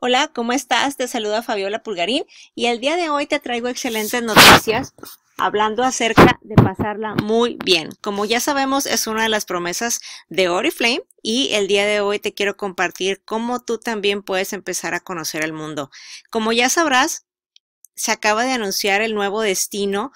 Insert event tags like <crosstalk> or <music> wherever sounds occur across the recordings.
Hola, ¿cómo estás? Te saluda Fabiola Pulgarín y el día de hoy te traigo excelentes noticias hablando acerca de pasarla muy bien. Como ya sabemos, es una de las promesas de Oriflame y el día de hoy te quiero compartir cómo tú también puedes empezar a conocer el mundo. Como ya sabrás, se acaba de anunciar el nuevo destino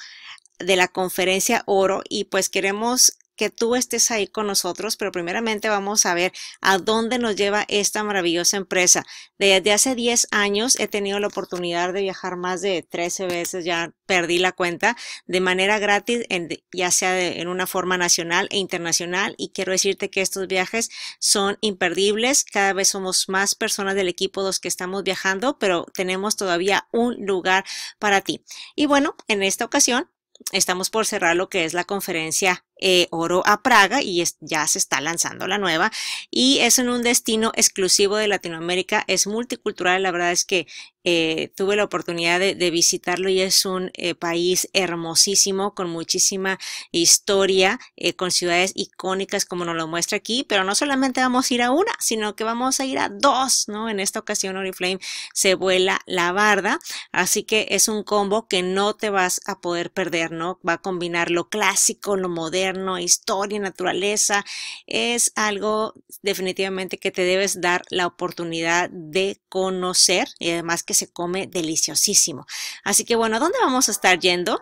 de la conferencia Oro y pues queremos que tú estés ahí con nosotros, pero primeramente vamos a ver a dónde nos lleva esta maravillosa empresa. Desde hace 10 años he tenido la oportunidad de viajar más de 13 veces, ya perdí la cuenta, de manera gratis, ya sea en una forma nacional e internacional. Y quiero decirte que estos viajes son imperdibles. Cada vez somos más personas del equipo los que estamos viajando, pero tenemos todavía un lugar para ti. Y bueno, en esta ocasión estamos por cerrar lo que es la conferencia eh, oro a Praga y ya se está lanzando la nueva y es en un destino exclusivo de Latinoamérica, es multicultural, la verdad es que eh, tuve la oportunidad de, visitarlo y es un eh, país hermosísimo con muchísima historia, con ciudades icónicas como nos lo muestra aquí, pero no solamente vamos a ir a una, sino que vamos a ir a dos, ¿no? En esta ocasión Oriflame se vuela la barda, así que es un combo que no te vas a poder perder, ¿no? Va a combinar lo clásico, lo moderno, historia historia, naturaleza, es algo definitivamente que te debes dar la oportunidad de conocer y además que se come deliciosísimo. Así que bueno, dónde vamos a estar yendo?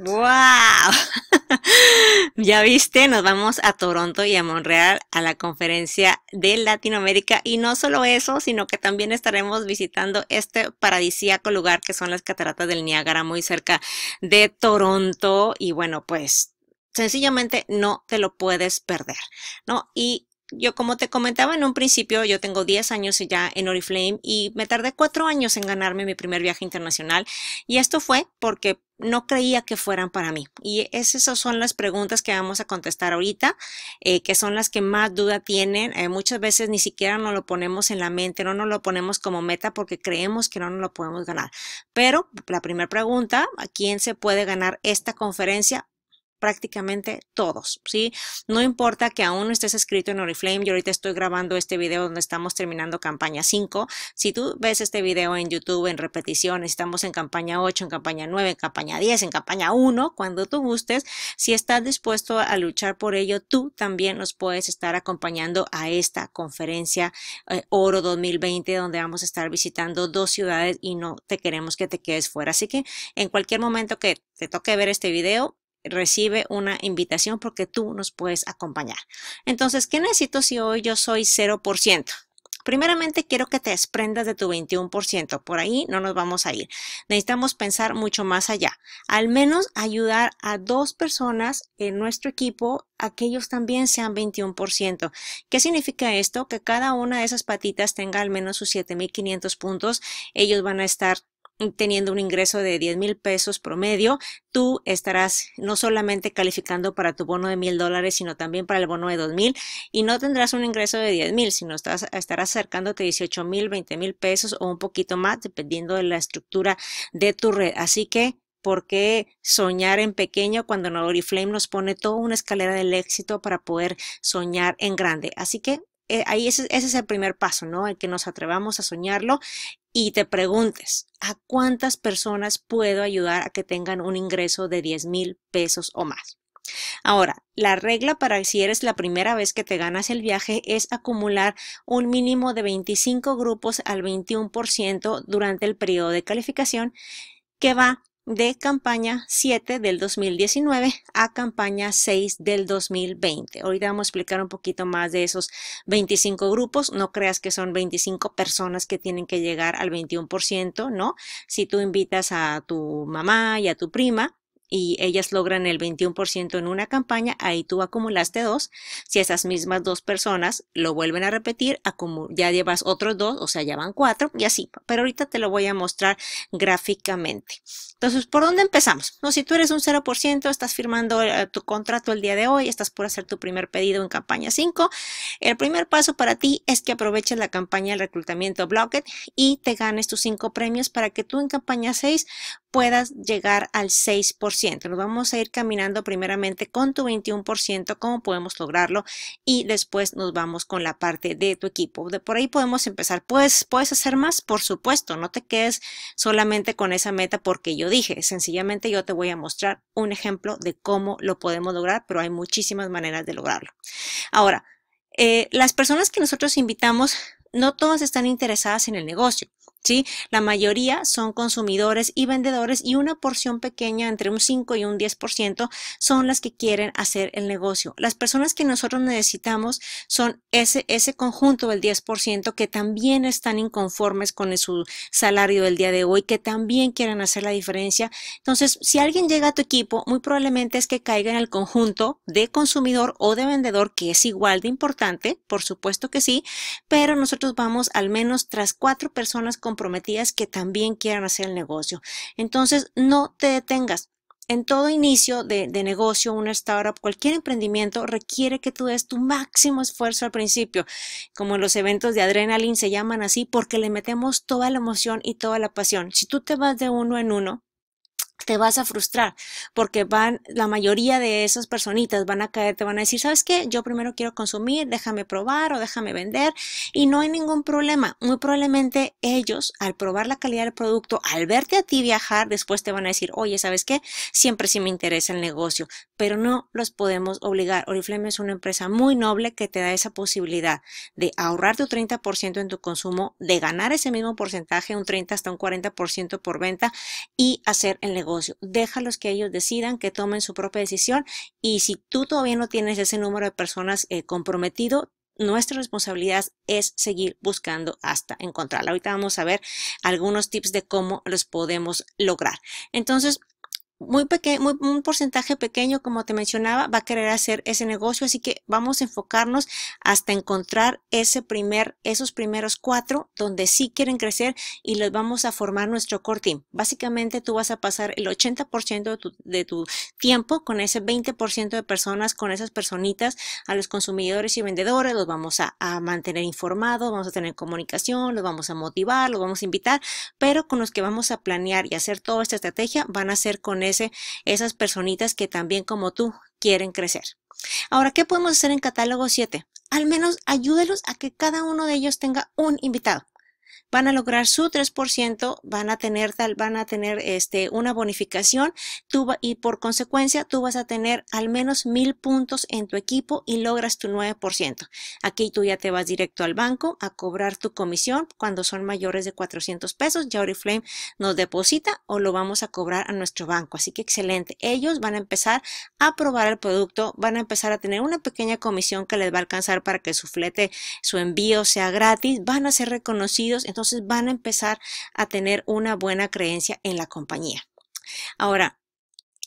¡Wow! <laughs> ya viste, nos vamos a Toronto y a Montreal a la conferencia de Latinoamérica. Y no solo eso, sino que también estaremos visitando este paradisíaco lugar que son las cataratas del Niágara, muy cerca de Toronto. Y bueno, pues sencillamente no te lo puedes perder, ¿no? Y yo como te comentaba en un principio, yo tengo 10 años ya en Oriflame y me tardé 4 años en ganarme mi primer viaje internacional y esto fue porque no creía que fueran para mí. Y esas son las preguntas que vamos a contestar ahorita, eh, que son las que más duda tienen. Eh, muchas veces ni siquiera nos lo ponemos en la mente, no nos lo ponemos como meta porque creemos que no nos lo podemos ganar. Pero la primera pregunta, ¿a quién se puede ganar esta conferencia? prácticamente todos, ¿sí? No importa que aún no estés escrito en Oriflame, yo ahorita estoy grabando este video donde estamos terminando campaña 5, si tú ves este video en YouTube en repetición, estamos en campaña 8, en campaña 9, en campaña 10, en campaña 1, cuando tú gustes, si estás dispuesto a luchar por ello, tú también nos puedes estar acompañando a esta conferencia eh, Oro 2020 donde vamos a estar visitando dos ciudades y no te queremos que te quedes fuera, así que en cualquier momento que te toque ver este video, recibe una invitación porque tú nos puedes acompañar. Entonces, ¿qué necesito si hoy yo soy 0%? Primeramente quiero que te desprendas de tu 21%, por ahí no nos vamos a ir. Necesitamos pensar mucho más allá, al menos ayudar a dos personas en nuestro equipo a que ellos también sean 21%. ¿Qué significa esto? Que cada una de esas patitas tenga al menos sus 7.500 puntos, ellos van a estar teniendo un ingreso de 10 mil pesos promedio, tú estarás no solamente calificando para tu bono de mil dólares, sino también para el bono de dos mil y no tendrás un ingreso de $10,000, mil, sino estás, estarás acercándote 18 mil, 20 mil pesos o un poquito más, dependiendo de la estructura de tu red. Así que ¿Por qué soñar en pequeño cuando Flame nos pone toda una escalera del éxito para poder soñar en grande? Así que eh, ahí ese, ese, es el primer paso, ¿no? El que nos atrevamos a soñarlo y te preguntes, ¿a cuántas personas puedo ayudar a que tengan un ingreso de 10 mil pesos o más? Ahora, la regla para si eres la primera vez que te ganas el viaje es acumular un mínimo de 25 grupos al 21% durante el periodo de calificación que va de campaña 7 del 2019 a campaña 6 del 2020. Ahorita vamos a explicar un poquito más de esos 25 grupos. No creas que son 25 personas que tienen que llegar al 21%, ¿no? Si tú invitas a tu mamá y a tu prima, y ellas logran el 21% en una campaña, ahí tú acumulaste dos. Si esas mismas dos personas lo vuelven a repetir, ya llevas otros dos, o sea, ya van cuatro y así. Pero ahorita te lo voy a mostrar gráficamente. Entonces, ¿por dónde empezamos? No, si tú eres un 0%, estás firmando eh, tu contrato el día de hoy, estás por hacer tu primer pedido en campaña 5. El primer paso para ti es que aproveches la campaña de reclutamiento Blocket y te ganes tus cinco premios para que tú en campaña 6 puedas llegar al 6%. Nos vamos a ir caminando primeramente con tu 21%, cómo podemos lograrlo y después nos vamos con la parte de tu equipo. De por ahí podemos empezar. Pues, puedes hacer más, por supuesto, no te quedes solamente con esa meta porque yo dije, sencillamente yo te voy a mostrar un ejemplo de cómo lo podemos lograr, pero hay muchísimas maneras de lograrlo. Ahora, eh, las personas que nosotros invitamos no todas están interesadas en el negocio. La mayoría son consumidores y vendedores y una porción pequeña, entre un 5 y un 10%, son las que quieren hacer el negocio. Las personas que nosotros necesitamos son ese, ese conjunto del 10% que también están inconformes con su salario del día de hoy, que también quieren hacer la diferencia. Entonces, si alguien llega a tu equipo, muy probablemente es que caiga en el conjunto de consumidor o de vendedor, que es igual de importante, por supuesto que sí, pero nosotros vamos al menos tras cuatro personas con comprometidas que también quieran hacer el negocio. Entonces, no te detengas. En todo inicio de, negocio, una startup, cualquier emprendimiento requiere que tú des tu máximo esfuerzo al principio, como los eventos de adrenaline se llaman así, porque le metemos toda la emoción y toda la pasión. Si tú te vas de uno en uno, te vas a frustrar porque van la mayoría de esas personitas van a caer te van a decir sabes qué yo primero quiero consumir déjame probar o déjame vender y no hay ningún problema muy probablemente ellos al probar la calidad del producto al verte a ti viajar después te van a decir oye sabes qué siempre sí me interesa el negocio pero no los podemos obligar Oriflame es una empresa muy noble que te da esa posibilidad de ahorrar tu 30% en tu consumo de ganar ese mismo porcentaje un 30 hasta un 40% por venta y hacer el negocio deja Déjalos que ellos decidan, que tomen su propia decisión y si tú todavía no tienes ese número de personas eh, comprometido, nuestra responsabilidad es seguir buscando hasta encontrarla. Ahorita vamos a ver algunos tips de cómo los podemos lograr. Entonces, muy pequeño, un porcentaje pequeño, como te mencionaba, va a querer hacer ese negocio. Así que vamos a enfocarnos hasta encontrar ese primer, esos primeros cuatro donde sí quieren crecer y les vamos a formar nuestro core team. Básicamente tú vas a pasar el 80% de tu, de tu tiempo con ese 20% de personas, con esas personitas, a los consumidores y vendedores, los vamos a, a mantener informados, vamos a tener comunicación, los vamos a motivar, los vamos a invitar, pero con los que vamos a planear y hacer toda esta estrategia van a ser con esas personitas que también como tú quieren crecer. Ahora, ¿qué podemos hacer en catálogo 7? Al menos ayúdelos a que cada uno de ellos tenga un invitado van a lograr su 3%, van a tener tal, van a tener este, una bonificación tú y por consecuencia tú vas a tener al menos mil puntos en tu equipo y logras tu 9%. Aquí tú ya te vas directo al banco a cobrar tu comisión cuando son mayores de 400 pesos. Ya Oriflame nos deposita o lo vamos a cobrar a nuestro banco. Así que excelente. Ellos van a empezar a probar el producto, van a empezar a tener una pequeña comisión que les va a alcanzar para que su flete, su envío sea gratis, van a ser reconocidos entonces van a empezar a tener una buena creencia en la compañía. Ahora,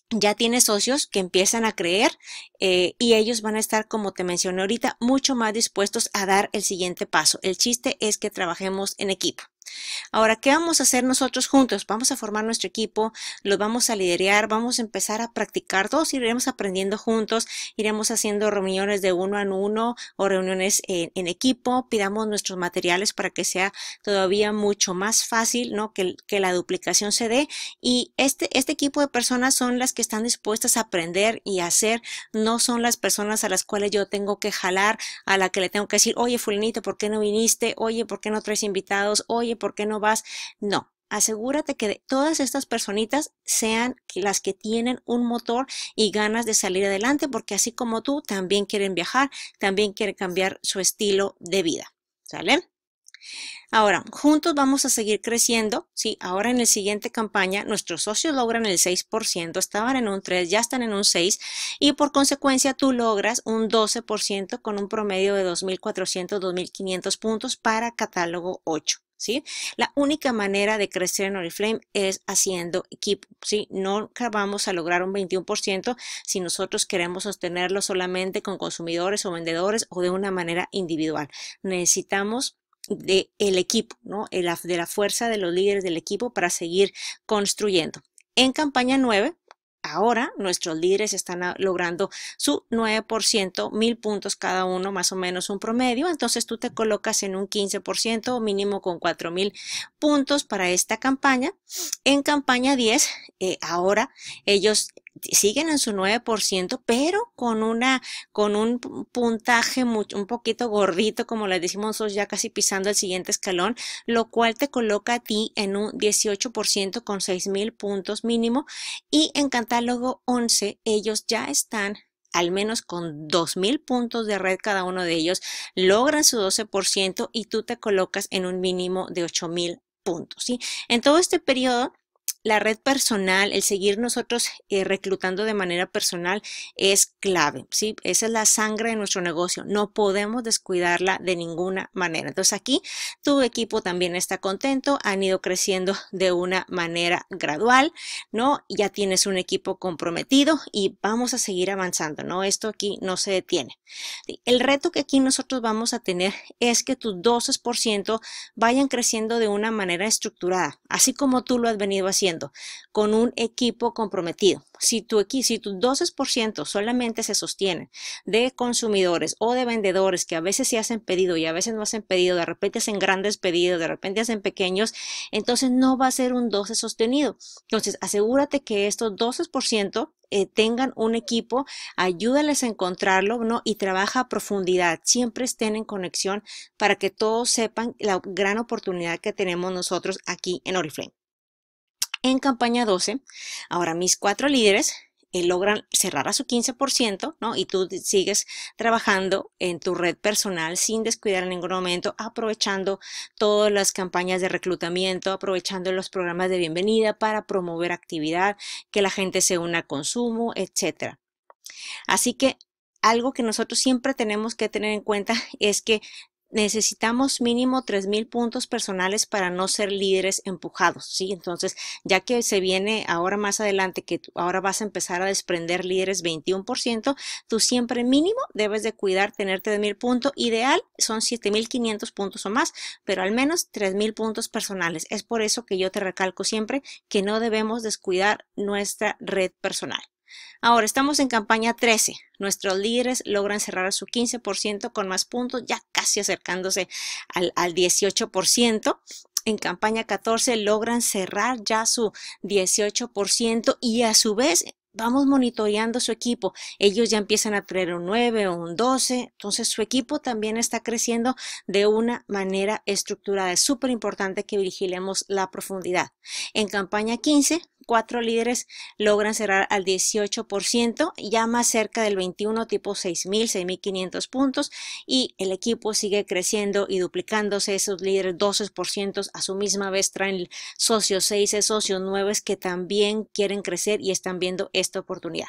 ya tiene socios que empiezan a creer eh, y ellos van a estar, como te mencioné ahorita, mucho más dispuestos a dar el siguiente paso. El chiste es que trabajemos en equipo. Ahora, ¿qué vamos a hacer nosotros juntos? Vamos a formar nuestro equipo, los vamos a liderar, vamos a empezar a practicar, todos iremos aprendiendo juntos, iremos haciendo reuniones de uno en uno o reuniones en, equipo, pidamos nuestros materiales para que sea todavía mucho más fácil, ¿no? Que, la duplicación se dé y este, este equipo de personas son las que están dispuestas a aprender y hacer, no son las personas a las cuales yo tengo que jalar, a la que le tengo que decir, oye, fulinito, ¿por qué no viniste? Oye, ¿por qué no traes invitados? Oye, por qué no vas. No, asegúrate que todas estas personitas sean las que tienen un motor y ganas de salir adelante, porque así como tú, también quieren viajar, también quieren cambiar su estilo de vida. ¿Sale? Ahora, juntos vamos a seguir creciendo, ¿sí? Ahora en la siguiente campaña, nuestros socios logran el 6%, estaban en un 3, ya están en un 6, y por consecuencia tú logras un 12% con un promedio de 2.400, 2.500 puntos para catálogo 8. La única manera de crecer en Oriflame es haciendo equipo, ¿sí? No vamos a lograr un 21% si nosotros queremos sostenerlo solamente con consumidores o vendedores o de una manera individual. Necesitamos de el equipo, de la fuerza de los líderes del equipo para seguir construyendo. En campaña 9, Ahora nuestros líderes están ah, logrando su 9%, mil puntos cada uno, más o menos un promedio. Entonces tú te colocas en un 15% mínimo con 4 mil puntos para esta campaña. En campaña 10, eh, ahora ellos siguen en su 9%, pero con una, con un puntaje mucho, un poquito gordito, como les decimos ya casi pisando el siguiente escalón, lo cual te coloca a ti en un 18% con 6.000 mil puntos mínimo. Y en catálogo 11, ellos ya están al menos con 2.000 puntos de red cada uno de ellos, logran su 12% y tú te colocas en un mínimo de 8.000 puntos. ¿sí? En todo este periodo, la red personal, el seguir nosotros eh, reclutando de manera personal es clave, ¿sí? Esa es la sangre de nuestro negocio, no podemos descuidarla de ninguna manera. Entonces aquí tu equipo también está contento, han ido creciendo de una manera gradual, ¿no? Ya tienes un equipo comprometido y vamos a seguir avanzando, ¿no? Esto aquí no se detiene. El reto que aquí nosotros vamos a tener es que tus 12% vayan creciendo de una manera estructurada, así como tú lo has venido haciendo con un equipo comprometido. Si tu, si tu 12% solamente se sostiene de consumidores o de vendedores que a veces se hacen pedido y a veces no hacen pedido, de repente hacen grandes pedidos, de repente hacen pequeños, entonces no va a ser un 12 sostenido. Entonces, asegúrate que estos 12% eh, tengan un equipo, ayúdales a encontrarlo, ¿no? Y trabaja a profundidad, siempre estén en conexión para que todos sepan la gran oportunidad que tenemos nosotros aquí en Oriflame en campaña 12. Ahora mis cuatro líderes eh, logran cerrar a su 15%, ¿no? Y tú sigues trabajando en tu red personal sin descuidar en ningún momento, aprovechando todas las campañas de reclutamiento, aprovechando los programas de bienvenida para promover actividad, que la gente se una a consumo, etc. Así que algo que nosotros siempre tenemos que tener en cuenta es que necesitamos mínimo 3.000 puntos personales para no ser líderes empujados, ¿sí? Entonces, ya que se viene ahora más adelante, que ahora vas a empezar a desprender líderes 21%, tú siempre mínimo debes de cuidar tenerte de mil puntos. Ideal son 7.500 puntos o más, pero al menos 3.000 puntos personales. Es por eso que yo te recalco siempre que no debemos descuidar nuestra red personal. Ahora estamos en campaña 13. Nuestros líderes logran cerrar a su 15% con más puntos, ya casi acercándose al, al 18%. En campaña 14 logran cerrar ya su 18% y a su vez vamos monitoreando su equipo. Ellos ya empiezan a traer un 9 o un 12, entonces su equipo también está creciendo de una manera estructurada. Es súper importante que vigilemos la profundidad. En campaña 15, cuatro líderes logran cerrar al 18%, ya más cerca del 21, tipo 6.000, 6.500 puntos, y el equipo sigue creciendo y duplicándose. Esos líderes 12% a su misma vez traen socios 6, socios 9 que también quieren crecer y están viendo esta oportunidad.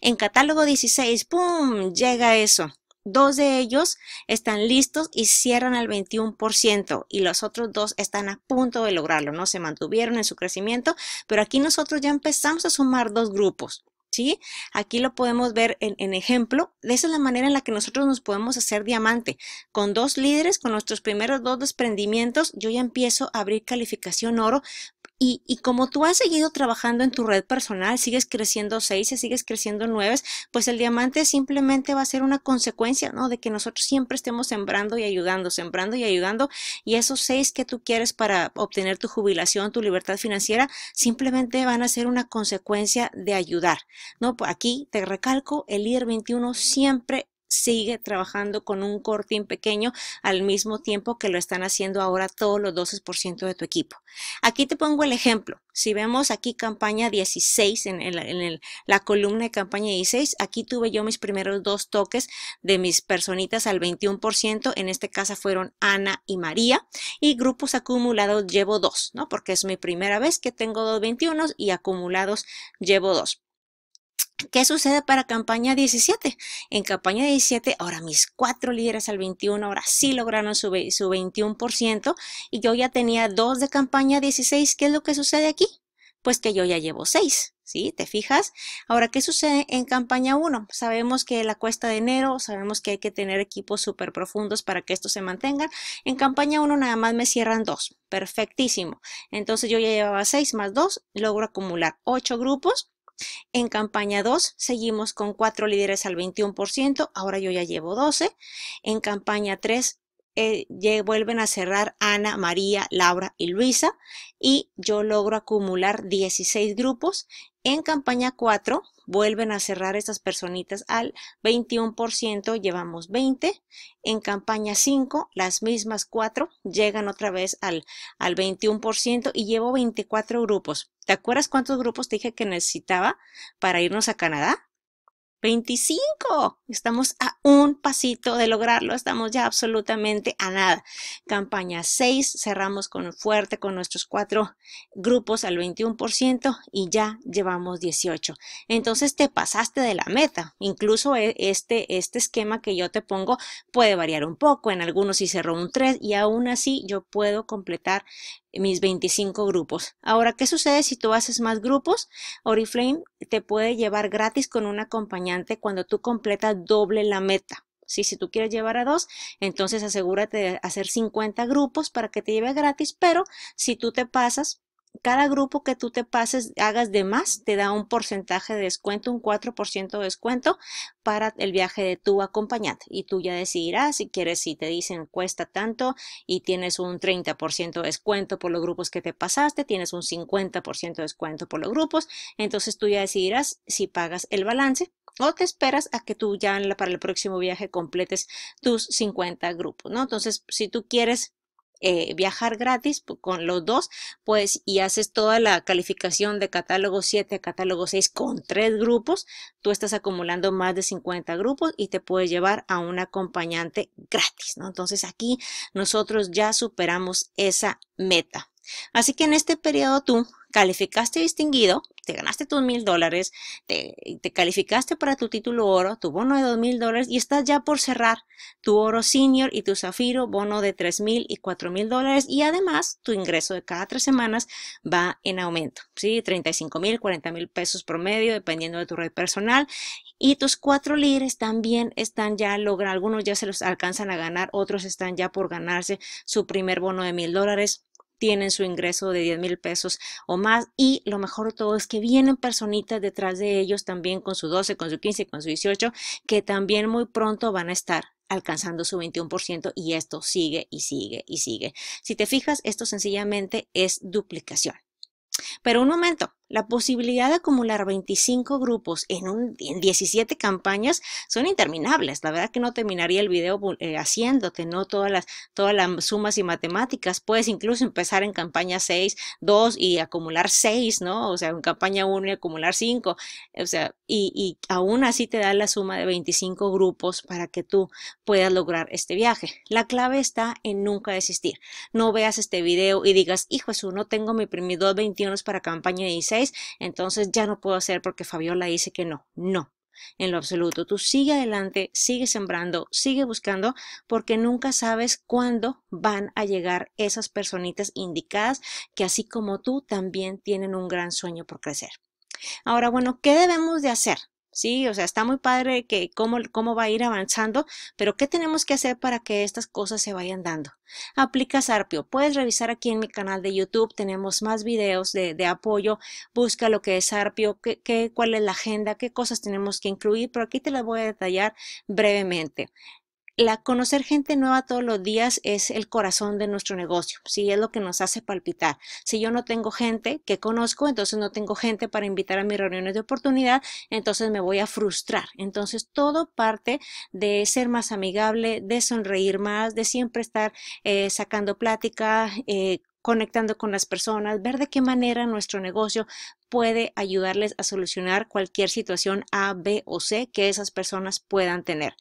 En catálogo 16, ¡pum! Llega eso. Dos de ellos están listos y cierran al 21% y los otros dos están a punto de lograrlo, ¿no? Se mantuvieron en su crecimiento, pero aquí nosotros ya empezamos a sumar dos grupos. ¿Sí? Aquí lo podemos ver en, en, ejemplo. Esa es la manera en la que nosotros nos podemos hacer diamante. Con dos líderes, con nuestros primeros dos desprendimientos, yo ya empiezo a abrir calificación oro y, y, como tú has seguido trabajando en tu red personal, sigues creciendo seis, sigues creciendo nueve, pues el diamante simplemente va a ser una consecuencia, ¿no? De que nosotros siempre estemos sembrando y ayudando, sembrando y ayudando. Y esos seis que tú quieres para obtener tu jubilación, tu libertad financiera, simplemente van a ser una consecuencia de ayudar, ¿no? Pues aquí te recalco, el IR 21 siempre sigue trabajando con un cortín pequeño al mismo tiempo que lo están haciendo ahora todos los 12% de tu equipo. Aquí te pongo el ejemplo. Si vemos aquí campaña 16, en, la columna de campaña 16, aquí tuve yo mis primeros dos toques de mis personitas al 21%. En este caso fueron Ana y María. Y grupos acumulados llevo dos, ¿no? Porque es mi primera vez que tengo dos 21 y acumulados llevo dos. ¿Qué sucede para campaña 17? En campaña 17, ahora mis cuatro líderes al 21, ahora sí lograron su, su 21% y yo ya tenía dos de campaña 16. ¿Qué es lo que sucede aquí? Pues que yo ya llevo seis. ¿sí? ¿Te fijas? Ahora, ¿qué sucede en campaña 1? Sabemos que la cuesta de enero, sabemos que hay que tener equipos súper profundos para que esto se mantengan. En campaña 1 nada más me cierran dos. perfectísimo. Entonces yo ya llevaba seis más dos logro acumular ocho grupos en campaña 2 seguimos con 4 líderes al 21%, ahora yo ya llevo 12. En campaña 3 eh, vuelven a cerrar Ana, María, Laura y Luisa y yo logro acumular 16 grupos en campaña 4 vuelven a cerrar estas personitas al 21%, llevamos 20. En campaña 5, las mismas 4 llegan otra vez al, al 21% y llevo 24 grupos. ¿Te acuerdas cuántos grupos te dije que necesitaba para irnos a Canadá? 25. Estamos a un pasito de lograrlo, estamos ya absolutamente a nada. Campaña 6, cerramos con fuerte con nuestros cuatro grupos al 21% y ya llevamos 18. Entonces te pasaste de la meta. Incluso e, este, este esquema que yo te pongo puede variar un poco. En algunos sí cerró un 3 y aún así yo puedo completar mis 25 grupos. Ahora, ¿qué sucede si tú haces más grupos? Oriflame te puede llevar gratis con un acompañante cuando tú completas doble la meta. ¿sí? Si tú quieres llevar a dos, entonces asegúrate de hacer 50 grupos para que te lleve gratis, pero si tú te pasas, cada grupo que tú te pases, hagas de más, te da un porcentaje de descuento, un 4% de descuento para el viaje de tu acompañante. Y tú ya decidirás si quieres, si te dicen cuesta tanto y tienes un 30% de descuento por los grupos que te pasaste, tienes un 50% de descuento por los grupos, entonces tú ya decidirás si pagas el balance o te esperas a que tú ya para el próximo viaje completes tus 50 grupos, ¿no? Entonces, si tú quieres eh, viajar gratis con los dos, pues y haces toda la calificación de catálogo 7 a catálogo 6 con tres grupos, tú estás acumulando más de 50 grupos y te puedes llevar a un acompañante gratis, ¿no? Entonces aquí nosotros ya superamos esa meta. Así que en este periodo tú calificaste distinguido te ganaste tus mil dólares, te calificaste para tu título oro, tu bono de dos mil dólares y estás ya por cerrar tu oro senior y tu zafiro, bono de tres mil y cuatro mil dólares y además tu ingreso de cada tres semanas va en aumento, ¿sí? 35 mil, 40 mil pesos promedio dependiendo de tu red personal y tus cuatro líderes también están ya logrando. algunos ya se los alcanzan a ganar, otros están ya por ganarse su primer bono de mil dólares tienen su ingreso de 10 mil pesos o más y lo mejor de todo es que vienen personitas detrás de ellos también con su 12, con su 15, con su 18, que también muy pronto van a estar alcanzando su 21% y esto sigue y sigue y sigue. Si te fijas, esto sencillamente es duplicación. Pero un momento, la posibilidad de acumular 25 grupos en, un, 17 campañas son interminables. La verdad que no terminaría el video eh, haciéndote, ¿no? Todas las, todas las sumas y matemáticas. Puedes incluso empezar en campaña 6, 2 y acumular 6, ¿no? O sea, en campaña 1 y acumular 5. O sea, y, aún así te da la suma de 25 grupos para que tú puedas lograr este viaje. La clave está en nunca desistir. No veas este video y digas, hijo, eso no tengo mi, primer 221 21 para campaña 16 entonces ya no puedo hacer porque Fabiola dice que no. No, en lo absoluto. Tú sigue adelante, sigue sembrando, sigue buscando, porque nunca sabes cuándo van a llegar esas personitas indicadas que así como tú también tienen un gran sueño por crecer. Ahora, bueno, ¿qué debemos de hacer ¿sí? O sea, está muy padre que cómo, cómo va a ir avanzando, pero ¿qué tenemos que hacer para que estas cosas se vayan dando? Aplica Sarpio. Puedes revisar aquí en mi canal de YouTube, tenemos más videos de, apoyo. Busca lo que es Sarpio, qué, cuál es la agenda, qué cosas tenemos que incluir, pero aquí te las voy a detallar brevemente la conocer gente nueva todos los días es el corazón de nuestro negocio, ¿sí? es lo que nos hace palpitar. Si yo no tengo gente que conozco, entonces no tengo gente para invitar a mis reuniones de oportunidad, entonces me voy a frustrar. Entonces todo parte de ser más amigable, de sonreír más, de siempre estar eh, sacando plática. Eh, conectando con las personas, ver de qué manera nuestro negocio puede ayudarles a solucionar cualquier situación A, B o C que esas personas puedan tener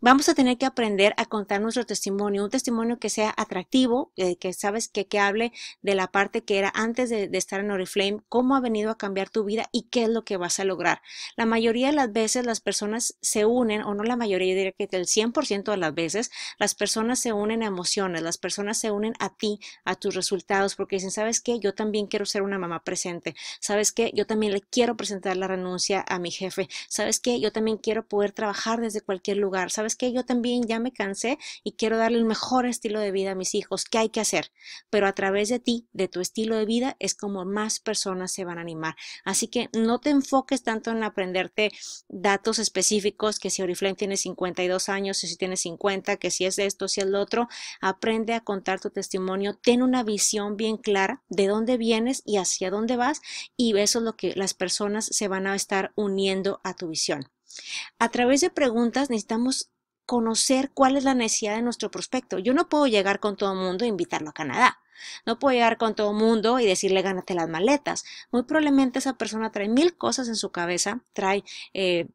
vamos a tener que aprender a contar nuestro testimonio, un testimonio que sea atractivo, eh, que sabes que, que hable de la parte que era antes de, estar en Oriflame, cómo ha venido a cambiar tu vida y qué es lo que vas a lograr. La mayoría de las veces las personas se unen, o no la mayoría, yo diría que el 100% de las veces, las personas se unen a emociones, las personas se unen a ti, a tus resultados, porque dicen, ¿sabes qué? Yo también quiero ser una mamá presente, ¿sabes qué? Yo también le quiero presentar la renuncia a mi jefe, ¿sabes qué? Yo también quiero poder trabajar desde cualquier lugar, ¿sabes? es que Yo también ya me cansé y quiero darle el mejor estilo de vida a mis hijos. ¿Qué hay que hacer? Pero a través de ti, de tu estilo de vida, es como más personas se van a animar. Así que no te enfoques tanto en aprenderte datos específicos, que si Oriflame tiene 52 años, si tiene 50, que si es esto, si es lo otro, aprende a contar tu testimonio, ten una visión bien clara de dónde vienes y hacia dónde vas y eso es lo que las personas se van a estar uniendo a tu visión. A través de preguntas necesitamos conocer cuál es la necesidad de nuestro prospecto. Yo no puedo llegar con todo el mundo e invitarlo a Canadá. No puedo llegar con todo el mundo y decirle gánate las maletas. Muy probablemente esa persona trae mil cosas en su cabeza, trae eh,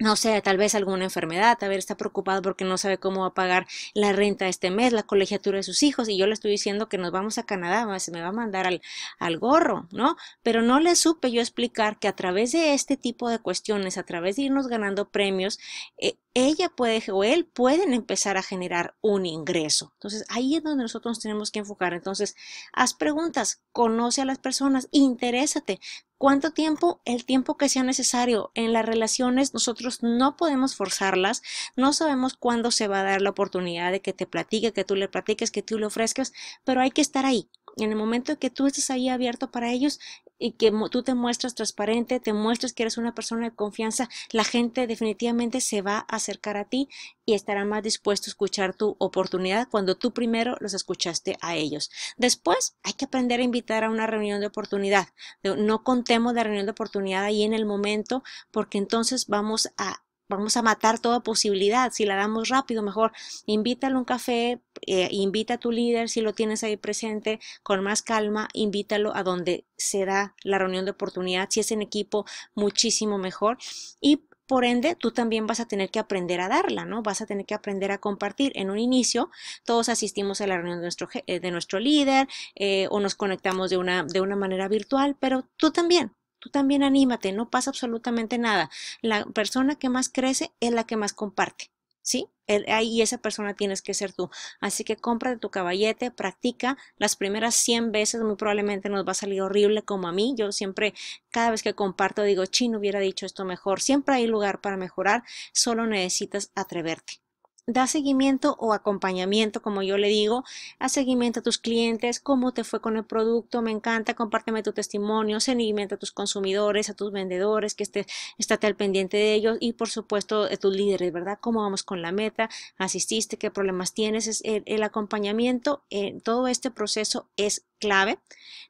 no sé, tal vez alguna enfermedad, A ver, está preocupado porque no sabe cómo va a pagar la renta este mes, la colegiatura de sus hijos, y yo le estoy diciendo que nos vamos a Canadá, se me va a mandar al, gorro, ¿no? Pero no le supe yo explicar que a través de este tipo de cuestiones, a través de irnos ganando premios, e, ella puede o él pueden empezar a generar un ingreso. Entonces, ahí es donde nosotros nos tenemos que enfocar. Entonces, haz preguntas, conoce a las personas, interésate, ¿Cuánto tiempo? El tiempo que sea necesario. En las relaciones nosotros no podemos forzarlas, no sabemos cuándo se va a dar la oportunidad de que te platique, que tú le platiques, que tú le ofrezcas, pero hay que estar ahí. En el momento que tú estés ahí abierto para ellos, y que tú te muestras transparente, te muestras que eres una persona de confianza, la gente definitivamente se va a acercar a ti y estará más dispuesto a escuchar tu oportunidad cuando tú primero los escuchaste a ellos. Después hay que aprender a invitar a una reunión de oportunidad. No contemos de reunión de oportunidad ahí en el momento porque entonces vamos a vamos a matar toda posibilidad. Si la damos rápido, mejor invítale un café eh, invita a tu líder, si lo tienes ahí presente, con más calma, invítalo a donde se da la reunión de oportunidad. Si es en equipo, muchísimo mejor. Y por ende, tú también vas a tener que aprender a darla, ¿no? Vas a tener que aprender a compartir. En un inicio, todos asistimos a la reunión de nuestro, eh, de nuestro líder eh, o nos conectamos de una, de una manera virtual, pero tú también, tú también anímate, no pasa absolutamente nada. La persona que más crece es la que más comparte. ¿sí? ahí esa persona tienes que ser tú. Así que compra tu caballete, practica las primeras 100 veces, muy probablemente nos va a salir horrible como a mí. Yo siempre, cada vez que comparto, digo, chino hubiera dicho esto mejor. Siempre hay lugar para mejorar, solo necesitas atreverte da seguimiento o acompañamiento, como yo le digo, a seguimiento a tus clientes, cómo te fue con el producto, me encanta, compárteme tu testimonio, seguimiento a tus consumidores, a tus vendedores, que estés, estate al pendiente de ellos y por supuesto de tus líderes, ¿verdad? Cómo vamos con la meta, asististe, qué problemas tienes, es el, acompañamiento, en todo este proceso es clave.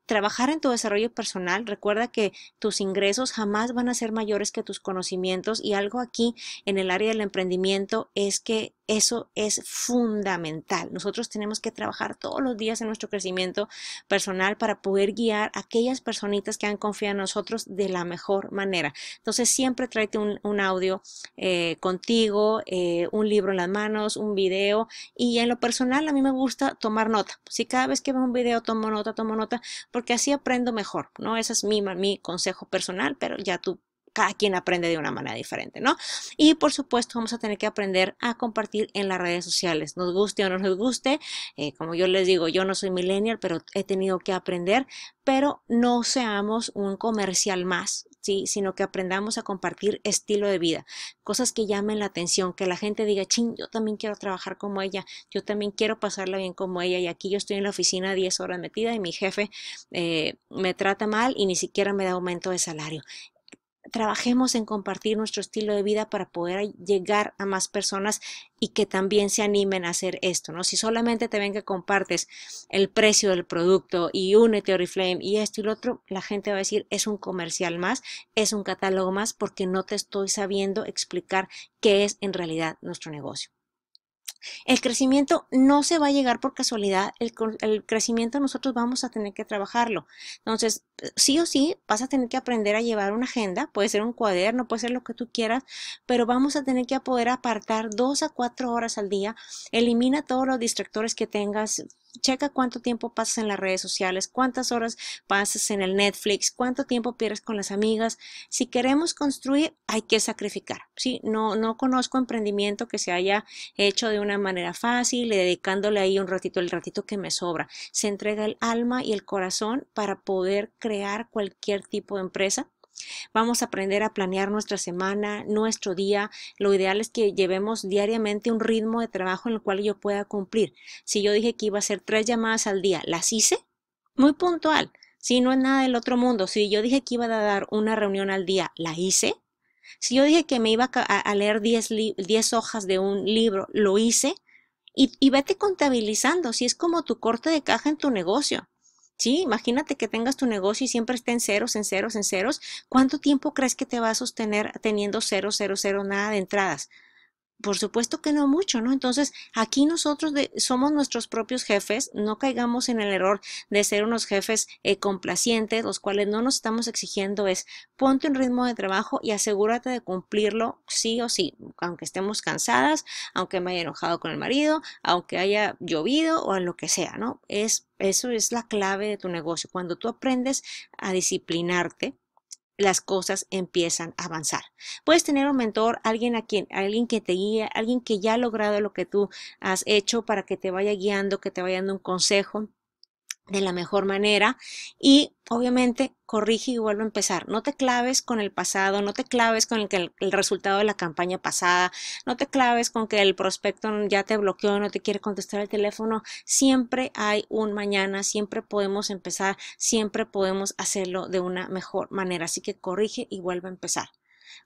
Trabajar en tu desarrollo personal. Recuerda que tus ingresos jamás van a ser mayores que tus conocimientos y algo aquí en el área del emprendimiento es que eso es fundamental. Nosotros tenemos que trabajar todos los días en nuestro crecimiento personal para poder guiar a aquellas personitas que han confiado en nosotros de la mejor manera. Entonces siempre tráete un, audio eh, contigo, eh, un libro en las manos, un video y en lo personal a mí me gusta tomar nota. Si cada vez que veo un video tomo nota, nota, tomo nota, porque así aprendo mejor, ¿no? Ese es mi, mi consejo personal, pero ya tú cada quien aprende de una manera diferente, ¿no? Y por supuesto vamos a tener que aprender a compartir en las redes sociales, nos guste o no nos guste, eh, como yo les digo, yo no soy millennial, pero he tenido que aprender, pero no seamos un comercial más sino que aprendamos a compartir estilo de vida, cosas que llamen la atención, que la gente diga, ching, yo también quiero trabajar como ella, yo también quiero pasarla bien como ella y aquí yo estoy en la oficina 10 horas metida y mi jefe eh, me trata mal y ni siquiera me da aumento de salario trabajemos en compartir nuestro estilo de vida para poder llegar a más personas y que también se animen a hacer esto, ¿no? Si solamente te ven que compartes el precio del producto y únete a Oriflame y esto y lo otro, la gente va a decir es un comercial más, es un catálogo más porque no te estoy sabiendo explicar qué es en realidad nuestro negocio. El crecimiento no se va a llegar por casualidad, el, crecimiento nosotros vamos a tener que trabajarlo. Entonces, sí o sí, vas a tener que aprender a llevar una agenda, puede ser un cuaderno, puede ser lo que tú quieras, pero vamos a tener que poder apartar dos a cuatro horas al día, elimina todos los distractores que tengas, Checa cuánto tiempo pasas en las redes sociales, cuántas horas pasas en el Netflix, cuánto tiempo pierdes con las amigas. Si queremos construir, hay que sacrificar. ¿sí? No, no conozco emprendimiento que se haya hecho de una manera fácil, dedicándole ahí un ratito, el ratito que me sobra. Se entrega el alma y el corazón para poder crear cualquier tipo de empresa Vamos a aprender a planear nuestra semana, nuestro día. Lo ideal es que llevemos diariamente un ritmo de trabajo en el cual yo pueda cumplir. Si yo dije que iba a hacer tres llamadas al día, las hice muy puntual. Si no es nada del otro mundo, si yo dije que iba a dar una reunión al día, la hice. Si yo dije que me iba a leer diez hojas de un libro, lo hice. Y, y, vete contabilizando, si es como tu corte de caja en tu negocio. Sí, imagínate que tengas tu negocio y siempre esté en ceros, en ceros, en ceros. ¿Cuánto tiempo crees que te va a sostener teniendo cero, cero, cero, nada de entradas? Por supuesto que no mucho, ¿no? Entonces, aquí nosotros somos nuestros propios jefes, no caigamos en el error de ser unos jefes eh, complacientes, los cuales no nos estamos exigiendo es ponte un ritmo de trabajo y asegúrate de cumplirlo sí o sí, aunque estemos cansadas, aunque me haya enojado con el marido, aunque haya llovido o en lo que sea, ¿no? Es, eso es la clave de tu negocio. Cuando tú aprendes a disciplinarte, las cosas empiezan a avanzar. Puedes tener un mentor, alguien a quien, alguien que te guíe, alguien que ya ha logrado lo que tú has hecho para que te vaya guiando, que te vaya dando un consejo de la mejor manera y obviamente corrige y vuelve a empezar. No te claves con el pasado, no te claves con el, resultado de la campaña pasada, no te claves con que el prospecto ya te bloqueó, no te quiere contestar el teléfono. Siempre hay un mañana, siempre podemos empezar, siempre podemos hacerlo de una mejor manera. Así que corrige y vuelve a empezar.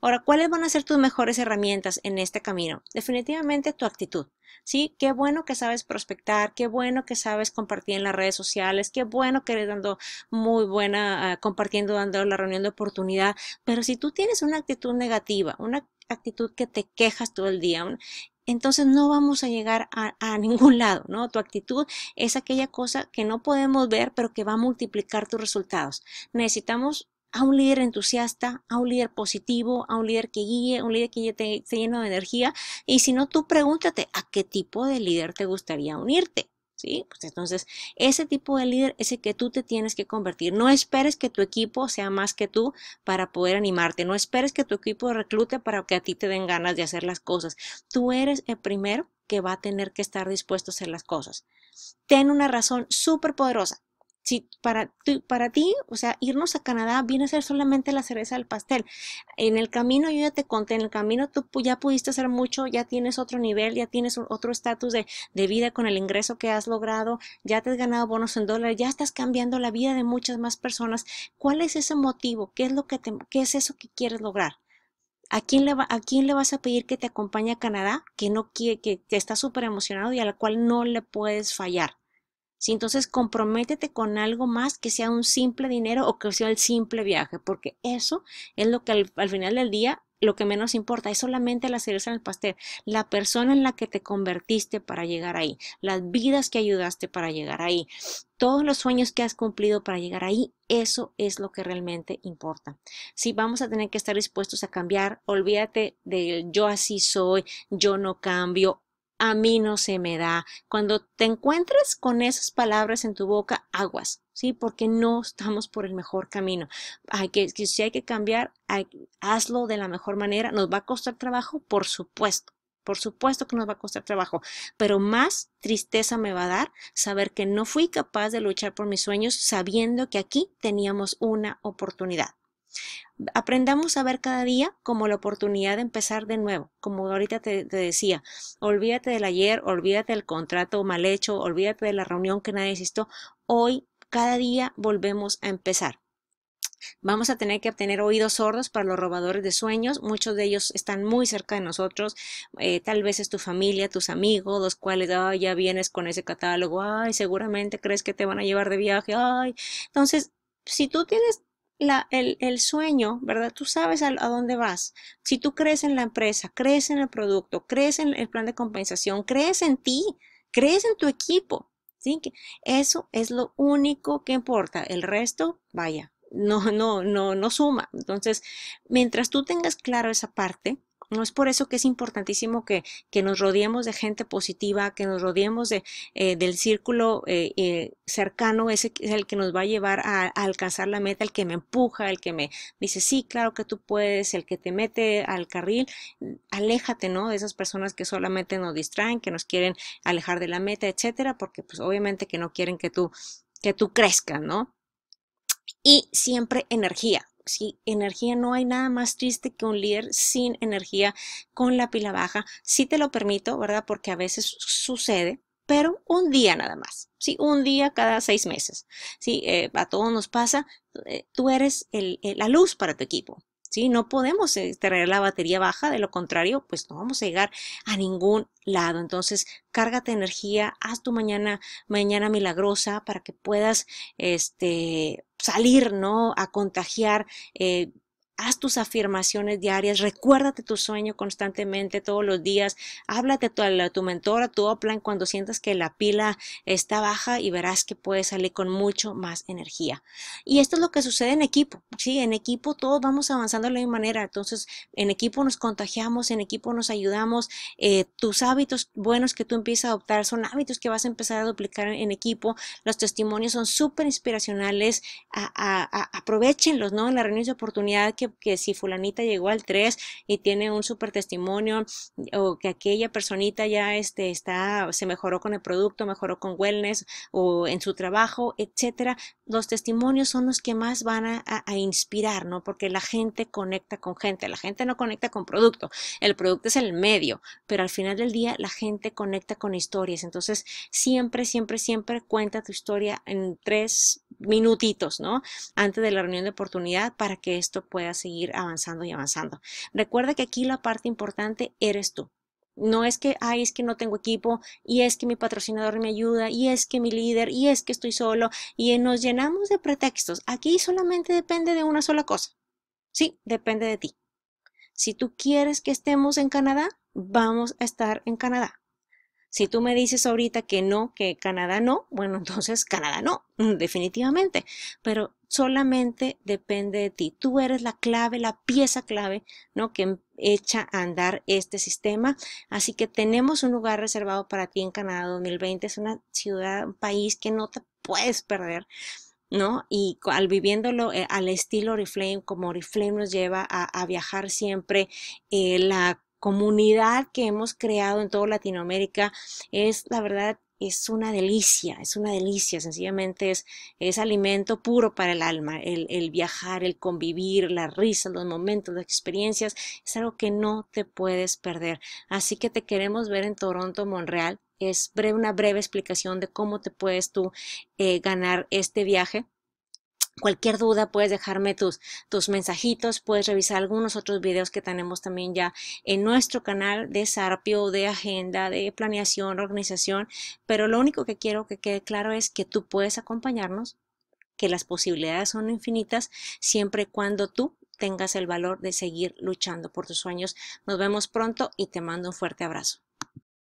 Ahora, ¿cuáles van a ser tus mejores herramientas en este camino? Definitivamente tu actitud. ¿Sí? Qué bueno que sabes prospectar, qué bueno que sabes compartir en las redes sociales, qué bueno que eres dando muy buena, ah, compartiendo, dando la reunión de oportunidad. Pero si tú tienes una actitud negativa, una actitud que te quejas todo el día, entonces no vamos a llegar a, a, ningún lado, ¿no? Tu actitud es aquella cosa que no podemos ver, pero que va a multiplicar tus resultados. Necesitamos a un líder entusiasta, a un líder positivo, a un líder que guíe, un líder que te, esté lleno de energía. Y si no, tú pregúntate a qué tipo de líder te gustaría unirte. ¿Sí? Pues, entonces, ese tipo de líder es el que tú te tienes que convertir. No esperes que tu equipo sea más que tú para poder animarte. No esperes que tu equipo reclute para que a ti te den ganas de hacer las cosas. Tú eres el primero que va a tener que estar dispuesto a hacer las cosas. Ten una razón súper poderosa si para, tu, para ti, o sea, irnos a Canadá viene a ser solamente la cereza del pastel. En el camino, yo ya te conté, en el camino tú ya pudiste hacer mucho, ya tienes otro nivel, ya tienes otro estatus de, vida con el ingreso que has logrado, ya te has ganado bonos en dólares, ya estás cambiando la vida de muchas más personas. ¿Cuál es ese motivo? ¿Qué es, lo que te, qué es eso que quieres lograr? ¿A quién, le va, ¿A quién le vas a pedir que te acompañe a Canadá? Que no quiere, que, que está súper emocionado y a la cual no le puedes fallar. Si Entonces, comprométete con algo más que sea un simple dinero o que sea el simple viaje, porque eso es lo que al, final del día lo que menos importa es solamente la cereza en el pastel, la persona en la que te convertiste para llegar ahí, las vidas que ayudaste para llegar ahí, todos los sueños que has cumplido para llegar ahí, eso es lo que realmente importa. Si vamos a tener que estar dispuestos a cambiar, olvídate de yo así soy, yo no cambio, a mí no se me da. Cuando te encuentres con esas palabras en tu boca, aguas, ¿sí? Porque no estamos por el mejor camino. Hay que, si hay que cambiar, hazlo de la mejor manera. ¿Nos va a costar trabajo? Por supuesto. Por supuesto que nos va a costar trabajo, pero más tristeza me va a dar saber que no fui capaz de luchar por mis sueños sabiendo que aquí teníamos una oportunidad. Aprendamos a ver cada día como la oportunidad de empezar de nuevo, como ahorita te, decía, olvídate del ayer, olvídate del contrato mal hecho, olvídate de la reunión que nadie asistió, hoy cada día volvemos a empezar. Vamos a tener que obtener oídos sordos para los robadores de sueños. Muchos de ellos están muy cerca de nosotros. Eh, tal vez es tu familia, tus amigos, los cuales ya vienes con ese catálogo. Ay, seguramente crees que te van a llevar de viaje. Ay, entonces, si tú tienes el, sueño, ¿verdad? Tú sabes a, dónde vas. Si tú crees en la empresa, crees en el producto, crees en el plan de compensación, crees en ti, crees en tu equipo. ¿sí? Eso es lo único que importa. El resto, vaya, no, no, no, no suma. Entonces, mientras tú tengas claro esa parte, no es por eso que es importantísimo que, que nos rodeemos de gente positiva, que nos rodeemos de, eh, del círculo eh, eh, cercano, ese es el que nos va a llevar a, alcanzar la meta, el que me empuja, el que me dice, sí, claro que tú puedes, el que te mete al carril, aléjate, ¿no? De esas personas que solamente nos distraen, que nos quieren alejar de la meta, etcétera, porque pues obviamente que no quieren que tú, que tú crezcas, ¿no? Y siempre energía, si energía, no hay nada más triste que un líder sin energía, con la pila baja. si te lo permito, ¿verdad? Porque a veces sucede, pero un día nada más, ¿sí? Un día cada seis meses, ¿sí? Eh, a todos nos pasa, eh, tú eres eh, la luz para tu equipo, no podemos eh, traer la batería baja, de lo contrario, pues no vamos a llegar a ningún lado. Entonces, cárgate energía, haz tu mañana, mañana milagrosa para que puedas, este, salir, ¿no? A contagiar, eh, Haz tus afirmaciones diarias, recuérdate tu sueño constantemente todos los días, háblate a tu, mentor, a tu plan cuando sientas que la pila está baja y verás que puedes salir con mucho más energía. Y esto es lo que sucede en equipo, ¿sí? En equipo todos vamos avanzando de la misma manera, entonces en equipo nos contagiamos, en equipo nos ayudamos, eh, tus hábitos buenos que tú empiezas a adoptar son hábitos que vas a empezar a duplicar en, equipo, los testimonios son súper inspiracionales, aprovechenlos, ¿no? En la reunión de oportunidad que que, si fulanita llegó al 3 y tiene un súper testimonio o que aquella personita ya este, está, se mejoró con el producto, mejoró con wellness o en su trabajo, etcétera, los testimonios son los que más van a, a inspirar, ¿no? Porque la gente conecta con gente, la gente no conecta con producto, el producto es el medio, pero al final del día la gente conecta con historias, entonces siempre, siempre, siempre cuenta tu historia en tres minutitos, ¿no? Antes de la reunión de oportunidad para que esto pueda seguir avanzando y avanzando. Recuerda que aquí la parte importante eres tú. No es que, ay, es que no tengo equipo, y es que mi patrocinador me ayuda, y es que mi líder, y es que estoy solo, y eh, nos llenamos de pretextos. Aquí solamente depende de una sola cosa. Sí, depende de ti. Si tú quieres que estemos en Canadá, vamos a estar en Canadá. Si tú me dices ahorita que no, que Canadá no, bueno, <laughs> entonces Canadá no, <laughs> definitivamente. Pero solamente depende de ti. Tú eres la clave, la pieza clave, ¿no? Que em, echa a andar este sistema. Así que tenemos un lugar reservado para ti en Canadá 2020. Es una ciudad, un país que no te puedes perder. ¿no? Y al viviéndolo eh, al estilo Oriflame, como Oriflame nos lleva a, viajar siempre, eh, la comunidad que hemos creado en toda Latinoamérica es la verdad es una delicia, es una delicia, sencillamente es, es alimento puro para el alma, el, el viajar, el convivir, la risa, los momentos, las experiencias, es algo que no te puedes perder. Así que te queremos ver en Toronto, Montreal. Es una breve explicación de cómo te puedes tú eh, ganar este viaje Cualquier duda puedes dejarme tus, tus mensajitos, puedes revisar algunos otros videos que tenemos también ya en nuestro canal de Sarpio, de agenda, de planeación, organización, pero lo único que quiero que quede claro es que tú puedes acompañarnos, que las posibilidades son infinitas siempre y cuando tú tengas el valor de seguir luchando por tus sueños. Nos vemos pronto y te mando un fuerte abrazo.